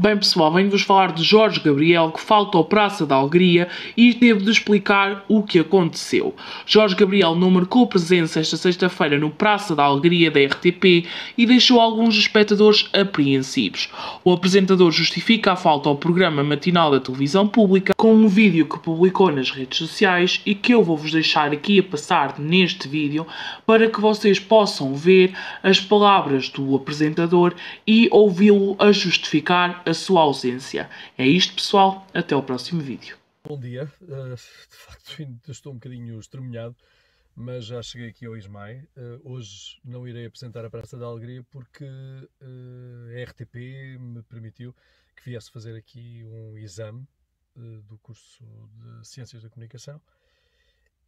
Bem, pessoal, venho-vos falar de Jorge Gabriel, que falta ao Praça da Alegria e devo-de explicar o que aconteceu. Jorge Gabriel não marcou presença esta sexta-feira no Praça da Alegria da RTP e deixou alguns espectadores apreensivos. O apresentador justifica a falta ao programa matinal da televisão pública com um vídeo que publicou nas redes sociais e que eu vou-vos deixar aqui a passar neste vídeo para que vocês possam ver as palavras do apresentador e ouvi-lo a justificar a sua ausência. É isto, pessoal. Até o próximo vídeo. Bom dia. Uh, de facto, estou um bocadinho estremunhado, mas já cheguei aqui ao Ismael. Uh, hoje não irei apresentar a Praça da Alegria porque uh, a RTP me permitiu que viesse fazer aqui um exame eh, do curso de Ciências da Comunicação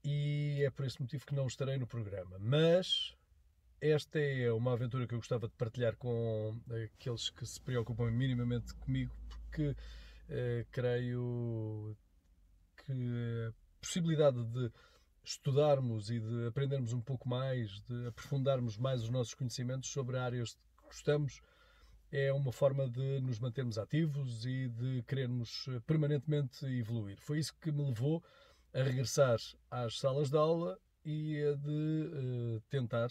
e é por esse motivo que não estarei no programa. Mas esta é uma aventura que eu gostava de partilhar com aqueles que se preocupam minimamente comigo, porque eh, creio que a possibilidade de estudarmos e de aprendermos um pouco mais, de aprofundarmos mais os nossos conhecimentos sobre áreas que gostamos, é uma forma de nos mantermos ativos e de querermos eh, permanentemente evoluir. Foi isso que me levou a regressar às salas de aula e a de uh, tentar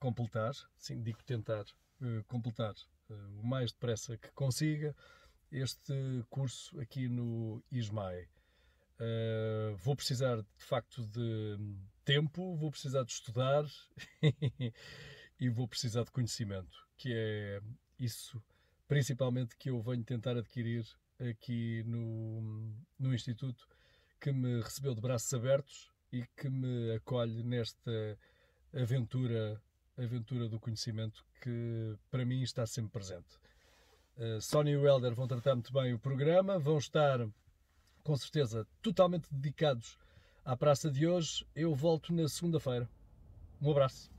completar, sim, digo tentar uh, completar eh, o mais depressa que consiga este curso aqui no ISMAE. Eh, vou precisar de facto de tempo, vou precisar de estudar e vou precisar de conhecimento, que é isso principalmente que eu venho tentar adquirir aqui no, no Instituto, que me recebeu de braços abertos e que me acolhe nesta aventura aventura do conhecimento que para mim está sempre presente. Eh, Sony e o Helder vão tratar muito bem o programa, vão estar com certeza totalmente dedicados à praça de hoje. Eu volto na segunda-feira. Um abraço.